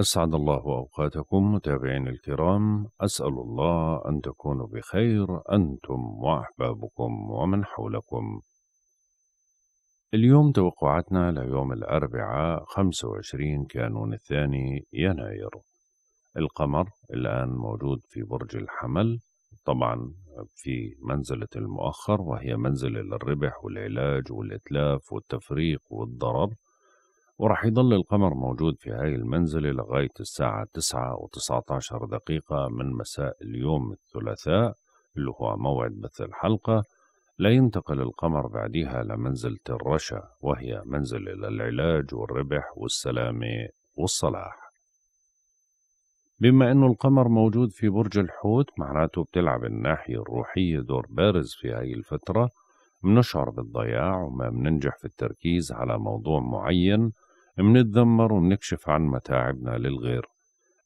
أسعد الله أوقاتكم متابعينا الكرام أسأل الله أن تكونوا بخير أنتم وأحبابكم ومن حولكم اليوم توقعاتنا ليوم الأربعاء 25 كانون الثاني يناير القمر الآن موجود في برج الحمل طبعا في منزلة المؤخر وهي منزلة للربح والعلاج والإتلاف والتفريق والضرر وراح يضل القمر موجود في هاي المنزلة لغاية الساعة تسعة وتسعة عشر دقيقة من مساء اليوم الثلاثاء اللي هو موعد بث الحلقة لا ينتقل القمر بعدها لمنزلة الرشا وهي منزلة للعلاج والربح والسلامة والصلاح بما أنه القمر موجود في برج الحوت معناته بتلعب الناحية الروحية دور بارز في هاي الفترة منشعر بالضياع وما مننجح في التركيز على موضوع معين منتذمر ومنكشف عن متاعبنا للغير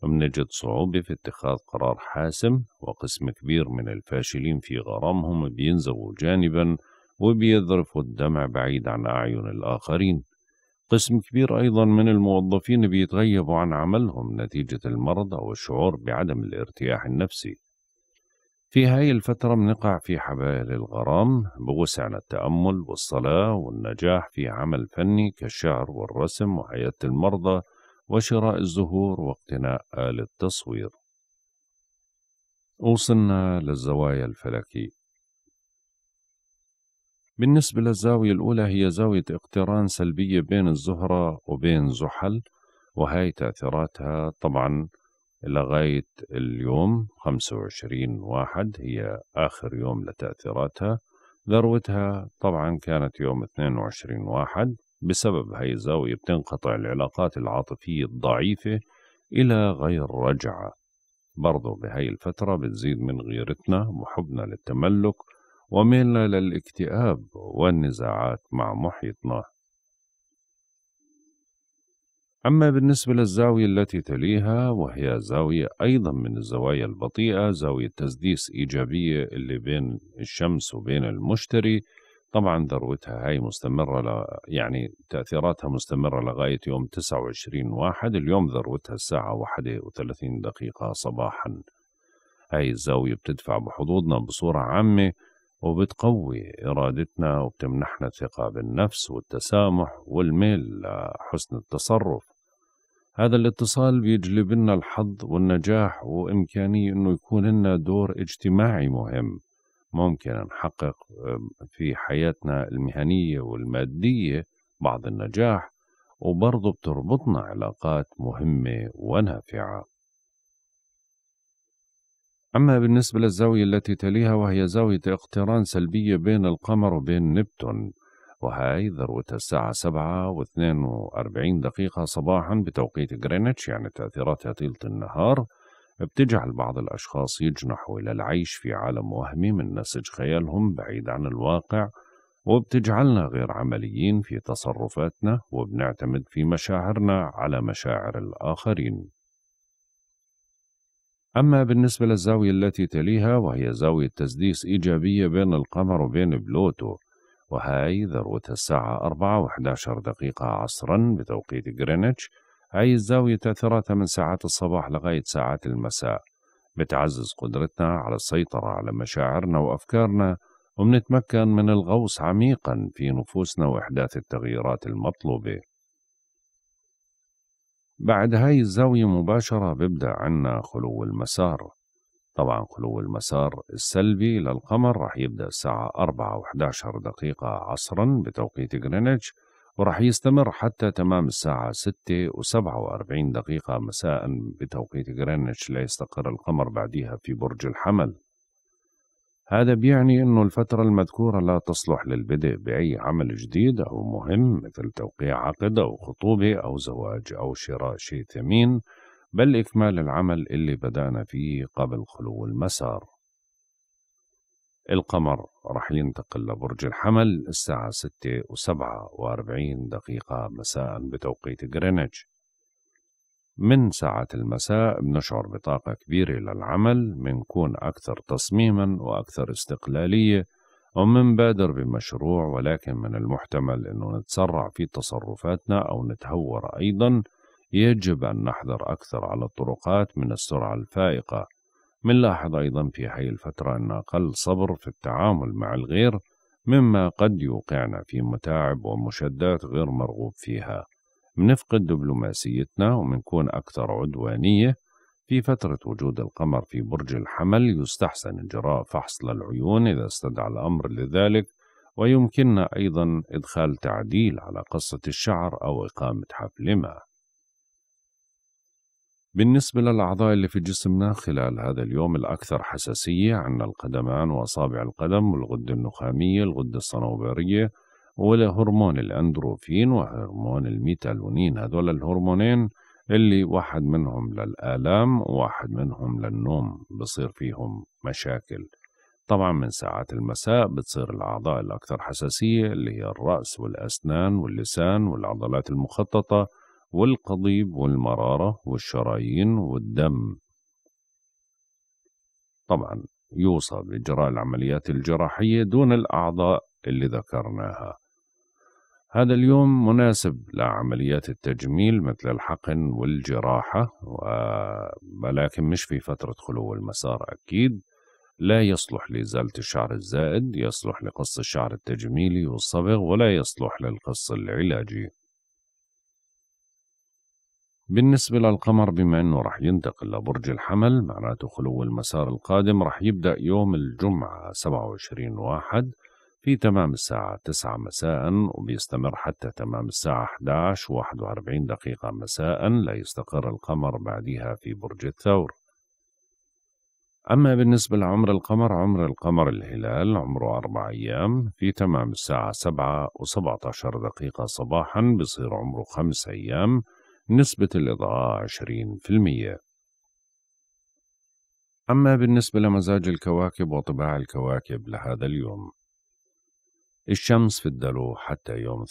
منجد صعوبة في اتخاذ قرار حاسم وقسم كبير من الفاشلين في غرامهم بينزووا جانبا وبيذرفوا الدمع بعيد عن أعين الآخرين قسم كبير أيضا من الموظفين بيتغيبوا عن عملهم نتيجة المرض أو الشعور بعدم الارتياح النفسي في هاي الفترة بنقع في حبائل الغرام بوسعنا التأمل والصلاة والنجاح في عمل فني كالشعر والرسم وحياة المرضى وشراء الزهور واقتناء آل التصوير وصلنا للزوايا الفلكية بالنسبة للزاوية الأولى هي زاوية اقتران سلبية بين الزهرة وبين زحل وهي تأثيراتها طبعا لغاية اليوم 25 واحد هي آخر يوم لتأثيراتها ذروتها طبعا كانت يوم 22 واحد بسبب هاي الزاوية بتنقطع العلاقات العاطفية الضعيفة إلى غير رجعة برضو بهاي الفترة بتزيد من غيرتنا وحبنا للتملك وميلنا للاكتئاب والنزاعات مع محيطنا أما بالنسبة للزاوية التي تليها وهي زاوية أيضا من الزوايا البطيئة زاوية تسديس إيجابية اللي بين الشمس وبين المشتري طبعا ذروتها هاي مستمرة ل... يعني تأثيراتها مستمرة لغاية يوم 29 واحد اليوم ذروتها الساعة 31 دقيقة صباحا هاي الزاوية بتدفع بحظوظنا بصورة عامة وبتقوي إرادتنا وبتمنحنا الثقة بالنفس والتسامح والميل لحسن التصرف هذا الاتصال بيجلب لنا الحظ والنجاح وإمكانية إنه يكون لنا دور اجتماعي مهم ممكن نحقق في حياتنا المهنية والمادية بعض النجاح وبرضه بتربطنا علاقات مهمة ونافعة أما بالنسبة للزاوية التي تليها وهي زاوية اقتران سلبية بين القمر وبين نبتون وهاي ذروة الساعة سبعة واثنين وأربعين دقيقة صباحا بتوقيت غرينتش يعني تأثيراتها طيلة النهار بتجعل بعض الأشخاص يجنحوا إلى العيش في عالم وهمي من نسج خيالهم بعيد عن الواقع وبتجعلنا غير عمليين في تصرفاتنا وبنعتمد في مشاعرنا على مشاعر الآخرين أما بالنسبة للزاوية التي تليها وهي زاوية تسديس إيجابية بين القمر وبين بلوتو وهاي ذروة الساعة أربعة وحداشر دقيقة عصرا بتوقيت غرينتش هاي الزاوية تأثيراتها من ساعات الصباح لغاية ساعات المساء بتعزز قدرتنا على السيطرة على مشاعرنا وأفكارنا ومنتمكن من الغوص عميقا في نفوسنا وإحداث التغييرات المطلوبة بعد هاي الزاوية مباشرة بيبدأ عنا خلو المسار طبعا خلو المسار السلبي للقمر راح يبدأ الساعة 4 و11 دقيقة عصرا بتوقيت غرينتش وراح يستمر حتى تمام الساعة 6 و47 دقيقة مساء بتوقيت غرينتش ليستقر القمر بعدها في برج الحمل هذا بيعني أنه الفترة المذكورة لا تصلح للبدء بأي عمل جديد أو مهم مثل توقيع عقد أو خطوبة أو زواج أو شراء شيء ثمين بل إكمال العمل اللي بدأنا فيه قبل خلو المسار القمر رح ينتقل لبرج الحمل الساعة ستة وسبعة وأربعين دقيقة مساء بتوقيت غرينتش من ساعة المساء بنشعر بطاقة كبيرة للعمل منكون أكثر تصميما وأكثر استقلالية ومنبادر بمشروع ولكن من المحتمل أنه نتسرع في تصرفاتنا أو نتهور أيضا يجب أن نحذر أكثر على الطرقات من السرعة الفائقة منلاحظ أيضا في هذه الفترة أن أقل صبر في التعامل مع الغير مما قد يوقعنا في متاعب ومشدات غير مرغوب فيها منفقد دبلوماسيتنا ومنكون أكثر عدوانية في فترة وجود القمر في برج الحمل يستحسن إجراء فحص للعيون إذا استدعى الأمر لذلك ويمكننا أيضا إدخال تعديل على قصة الشعر أو إقامة حفل ما بالنسبة للأعضاء اللي في جسمنا خلال هذا اليوم الأكثر حساسية عندنا القدمان وأصابع القدم والغدة النخامية الغدة الصنوبرية والهرمون الأندروفين وهرمون الميتالونين هذول الهرمونين اللي واحد منهم للآلام وواحد منهم للنوم بصير فيهم مشاكل طبعا من ساعات المساء بتصير الأعضاء الأكثر حساسية اللي هي الرأس والأسنان واللسان والعضلات المخططة والقضيب والمرارة والشرايين والدم طبعا يوصى بإجراء العمليات الجراحية دون الأعضاء اللي ذكرناها هذا اليوم مناسب لعمليات التجميل مثل الحقن والجراحة ولكن مش في فترة خلو المسار أكيد لا يصلح لإزالة الشعر الزائد يصلح لقص الشعر التجميلي والصبغ ولا يصلح للقص العلاجي بالنسبة للقمر بما أنه رح ينتقل لبرج الحمل معناته خلو المسار القادم رح يبدأ يوم الجمعة 27 واحد في تمام الساعة 9 مساء وبيستمر حتى تمام الساعة 11 41 دقيقة مساء ليستقر القمر بعدها في برج الثور أما بالنسبة لعمر القمر عمر القمر الهلال عمره أربع أيام في تمام الساعة سبعة و17 دقيقة صباحا بصير عمره خمس أيام نسبة الإضاءة 20% أما بالنسبة لمزاج الكواكب وطباع الكواكب لهذا اليوم الشمس في الدلو حتى يوم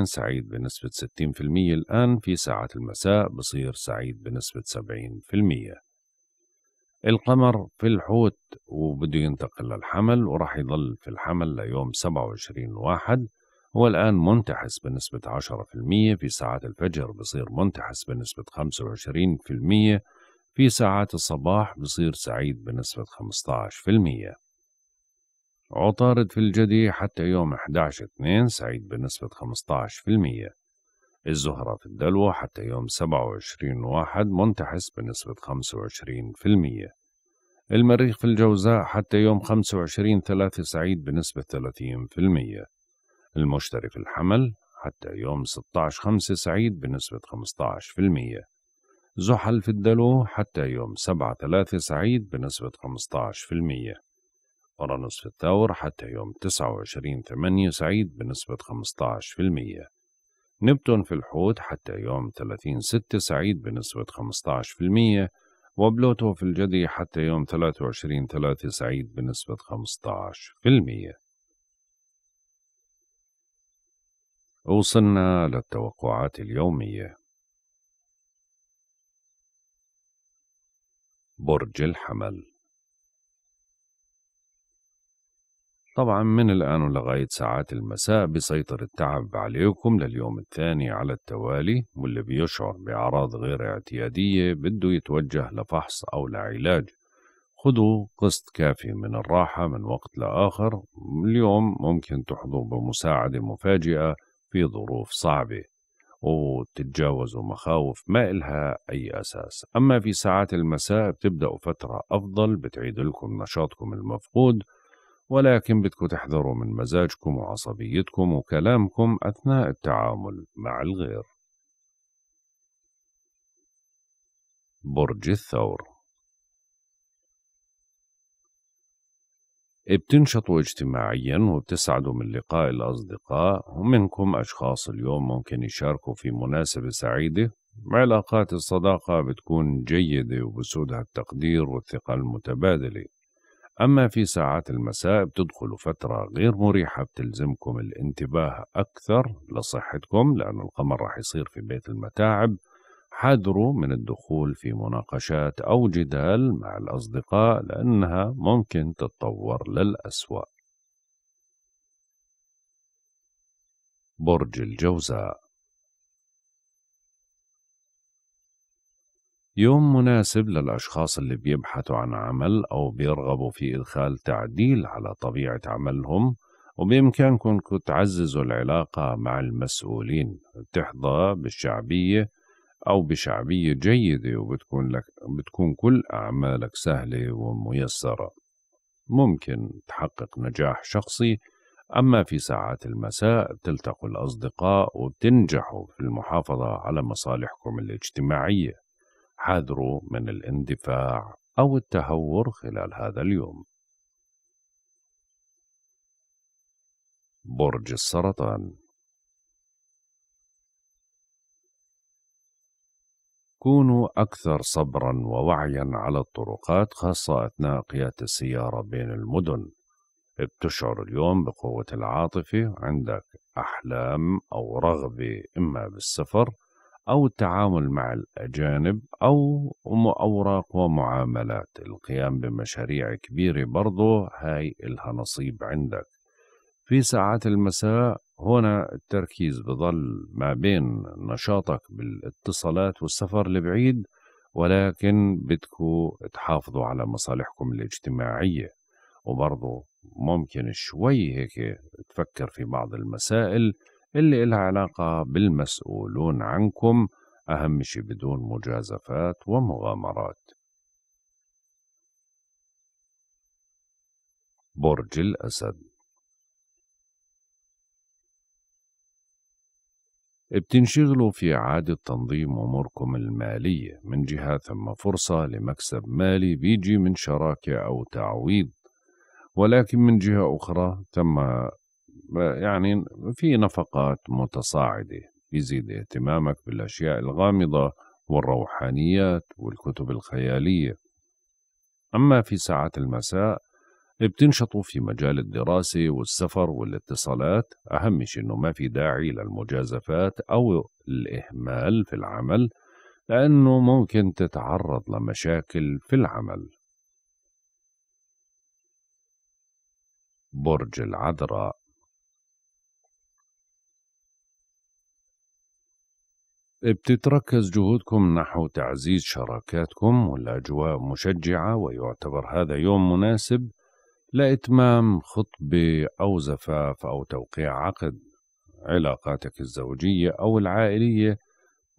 18/2 سعيد بنسبة 60% الآن في ساعة المساء بصير سعيد بنسبة 70% القمر في الحوت وبده ينتقل للحمل ورح يظل في الحمل ليوم 27 واحد هو الآن منتحس بنسبة 10% في ساعات الفجر بصير منتحس بنسبة 25% في ساعات الصباح بصير سعيد بنسبة 15% عطارد في الجدي حتى يوم 11 2 سعيد بنسبة 15% الزهرة في الدلو حتى يوم 27 1 منتحس بنسبة 25% المريخ في الجوزاء حتى يوم 25 3 سعيد بنسبة المشتري في الحمل حتى يوم 16 5 سعيد بنسبة 15% زحل في الدلو حتى يوم 7 3 سعيد بنسبة 15% أورانوس في الثور حتى يوم 29 8 سعيد بنسبة 15% نبتون في الحوت حتى يوم 30 6 سعيد بنسبة 15% وبلوتو في الجدي حتى يوم 23 3 سعيد بنسبة 15% وصلنا للتوقعات اليومية برج الحمل طبعا من الآن ولغاية ساعات المساء بيسيطر التعب عليكم لليوم الثاني على التوالي واللي بيشعر بأعراض غير اعتيادية بده يتوجه لفحص أو لعلاج خذوا قسط كافي من الراحة من وقت لآخر اليوم ممكن تحظوا بمساعدة مفاجئة في ظروف صعبة وتتجاوزوا مخاوف ما إلها أي أساس أما في ساعات المساء بتبدأوا فترة أفضل بتعيد لكم نشاطكم المفقود ولكن بدكم تحذروا من مزاجكم وعصبيتكم وكلامكم أثناء التعامل مع الغير برج الثور بتنشطوا اجتماعيا وبتسعدوا من لقاء الأصدقاء ومنكم أشخاص اليوم ممكن يشاركوا في مناسبة سعيدة علاقات الصداقة بتكون جيدة وبسودها التقدير والثقة المتبادلة أما في ساعات المساء بتدخلوا فترة غير مريحة بتلزمكم الانتباه أكثر لصحتكم لأن القمر رح يصير في بيت المتاعب حذروا من الدخول في مناقشات أو جدال مع الأصدقاء لأنها ممكن تتطور للأسوأ. برج الجوزاء يوم مناسب للأشخاص اللي بيبحثوا عن عمل أو بيرغبوا في إدخال تعديل على طبيعة عملهم وبإمكانكم تعززوا العلاقة مع المسؤولين تحظى بالشعبية أو بشعبية جيدة وبتكون لك بتكون كل أعمالك سهلة وميسرة ممكن تحقق نجاح شخصي أما في ساعات المساء تلتقوا الأصدقاء وتنجحوا في المحافظة على مصالحكم الاجتماعية حذروا من الاندفاع أو التهور خلال هذا اليوم برج السرطان كونوا أكثر صبرا ووعيا على الطرقات خاصة أثناء قيادة السيارة بين المدن بتشعر اليوم بقوة العاطفة عندك أحلام أو رغبة إما بالسفر أو التعامل مع الأجانب أو أوراق ومعاملات القيام بمشاريع كبيرة برضو هاي إلها نصيب عندك في ساعات المساء هنا التركيز بظل ما بين نشاطك بالاتصالات والسفر لبعيد ولكن بدكوا تحافظوا على مصالحكم الاجتماعية وبرضه ممكن شوي هيك تفكر في بعض المسائل اللي إلها علاقة بالمسؤولون عنكم أهم شي بدون مجازفات ومغامرات برج الأسد بتنشغلوا في إعادة تنظيم أموركم المالية من جهة ثم فرصة لمكسب مالي بيجي من شراكة أو تعويض ولكن من جهة أخرى ثم يعني في نفقات متصاعدة يزيد اهتمامك بالأشياء الغامضة والروحانيات والكتب الخيالية أما في ساعات المساء بتنشطوا في مجال الدراسة والسفر والاتصالات أهم شيء أنه ما في داعي للمجازفات أو الإهمال في العمل لأنه ممكن تتعرض لمشاكل في العمل برج العذراء بتتركز جهودكم نحو تعزيز شراكاتكم والأجواء مشجعة ويعتبر هذا يوم مناسب لإتمام خطبة أو زفاف أو توقيع عقد علاقاتك الزوجية أو العائلية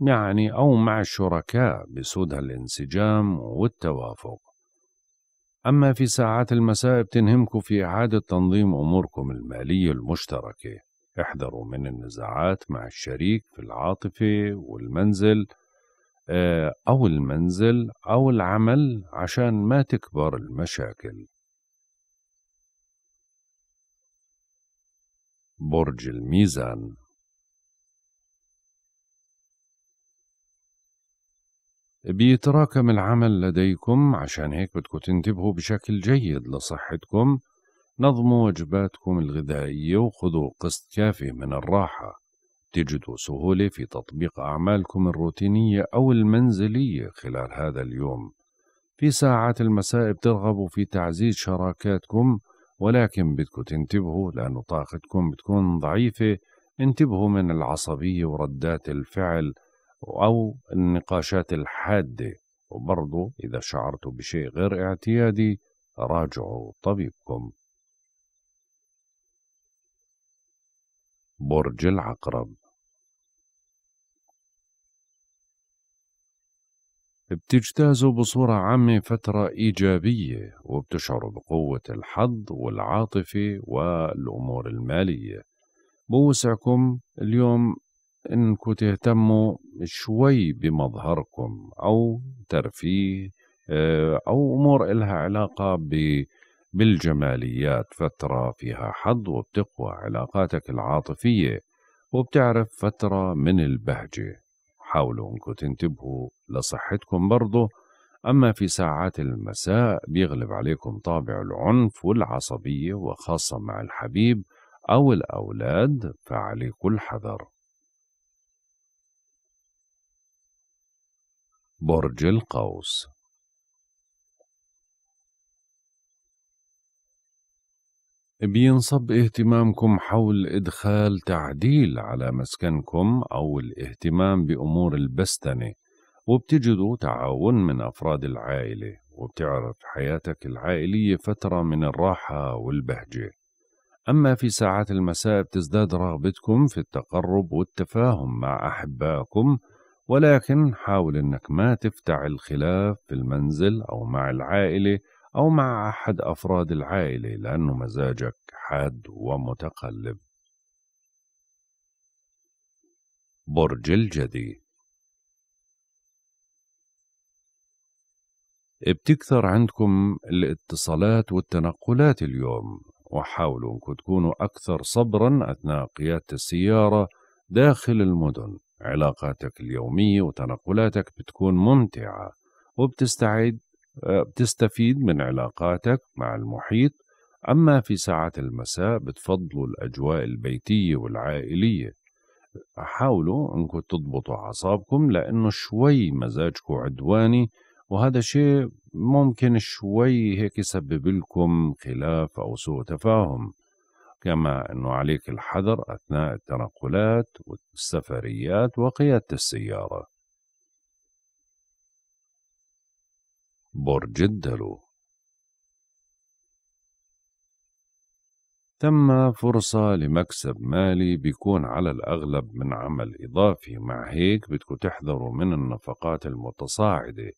يعني أو مع الشركاء بسودها الانسجام والتوافق أما في ساعات المساء بتنهمكم في إعادة تنظيم أموركم المالية المشتركة احذروا من النزاعات مع الشريك في العاطفة والمنزل آه، أو المنزل أو العمل عشان ما تكبر المشاكل برج الميزان بيتراكم العمل لديكم عشان هيك بدكم تنتبهوا بشكل جيد لصحتكم نظموا وجباتكم الغذائية وخذوا قسط كافي من الراحة تجدوا سهولة في تطبيق أعمالكم الروتينية أو المنزلية خلال هذا اليوم في ساعات المساء بترغبوا في تعزيز شراكاتكم ولكن بدكم تنتبهوا لأنه طاقتكم بتكون ضعيفة انتبهوا من العصبية وردات الفعل أو النقاشات الحادة وبرضه إذا شعرتوا بشيء غير اعتيادي راجعوا طبيبكم برج العقرب بتجتازوا بصورة عامة فترة إيجابية وبتشعروا بقوة الحظ والعاطفة والأمور المالية بوسعكم اليوم إنكم تهتموا شوي بمظهركم أو ترفيه آه، أو أمور إلها علاقة ب بالجماليات فترة فيها حظ وبتقوى علاقاتك العاطفية وبتعرف فترة من البهجة حاولوا انكم تنتبهوا لصحتكم برضه أما في ساعات المساء بيغلب عليكم طابع العنف والعصبية وخاصة مع الحبيب أو الأولاد فعليكم الحذر برج القوس بينصب اهتمامكم حول إدخال تعديل على مسكنكم أو الاهتمام بأمور البستنة وبتجدوا تعاون من أفراد العائلة وبتعرف حياتك العائلية فترة من الراحة والبهجة أما في ساعات المساء بتزداد رغبتكم في التقرب والتفاهم مع أحبائكم ولكن حاول أنك ما تفتح الخلاف في المنزل أو مع العائلة أو مع أحد أفراد العائلة لأنه مزاجك حاد ومتقلب برج الجدي بتكثر عندكم الاتصالات والتنقلات اليوم وحاولوا انكم تكونوا أكثر صبرا أثناء قيادة السيارة داخل المدن علاقاتك اليومية وتنقلاتك بتكون ممتعة وبتستعد بتستفيد آه، من علاقاتك مع المحيط أما في ساعات المساء بتفضلوا الأجواء البيتية والعائلية حاولوا أنكم تضبطوا أعصابكم لأنه شوي مزاجكم عدواني وهذا شيء ممكن شوي هيك يسبب لكم خلاف أو سوء تفاهم كما أنه عليك الحذر أثناء التنقلات والسفريات وقيادة السيارة برج الدلو تم فرصة لمكسب مالي بيكون على الأغلب من عمل إضافي مع هيك بدكوا تحذروا من النفقات المتصاعدة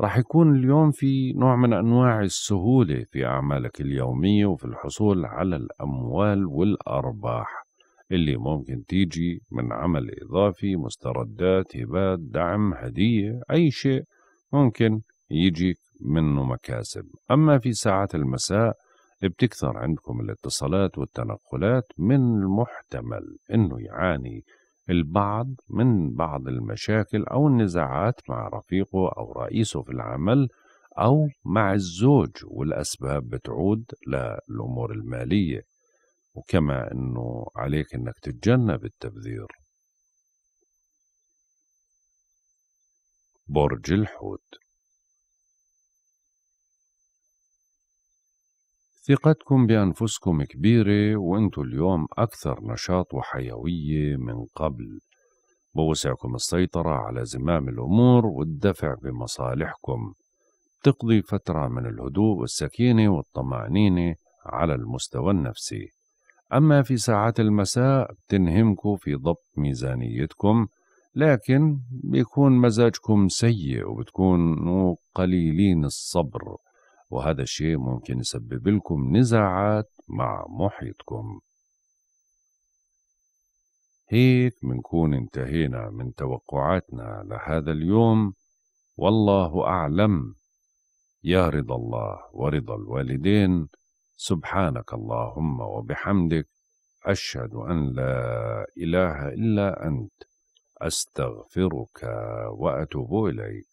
رح يكون اليوم في نوع من أنواع السهولة في أعمالك اليومية وفي الحصول على الأموال والأرباح اللي ممكن تيجي من عمل إضافي مستردات هبات دعم هدية أي شيء ممكن يجيك منه مكاسب أما في ساعات المساء بتكثر عندكم الاتصالات والتنقلات من المحتمل أنه يعاني البعض من بعض المشاكل أو النزاعات مع رفيقه أو رئيسه في العمل أو مع الزوج والأسباب بتعود للأمور المالية وكما أنه عليك أنك تتجنب التبذير برج الحوت ثقتكم بأنفسكم كبيرة وأنتوا اليوم أكثر نشاط وحيوية من قبل بوسعكم السيطرة على زمام الأمور والدفع بمصالحكم تقضي فترة من الهدوء والسكينة والطمأنينة على المستوى النفسي أما في ساعات المساء بتنهمكوا في ضبط ميزانيتكم لكن بيكون مزاجكم سيء وبتكونوا قليلين الصبر وهذا الشيء ممكن يسبب لكم نزاعات مع محيطكم هيك منكون انتهينا من توقعاتنا لهذا اليوم والله أعلم يا رضا الله ورضا الوالدين سبحانك اللهم وبحمدك أشهد أن لا إله إلا أنت أستغفرك وأتوب إليك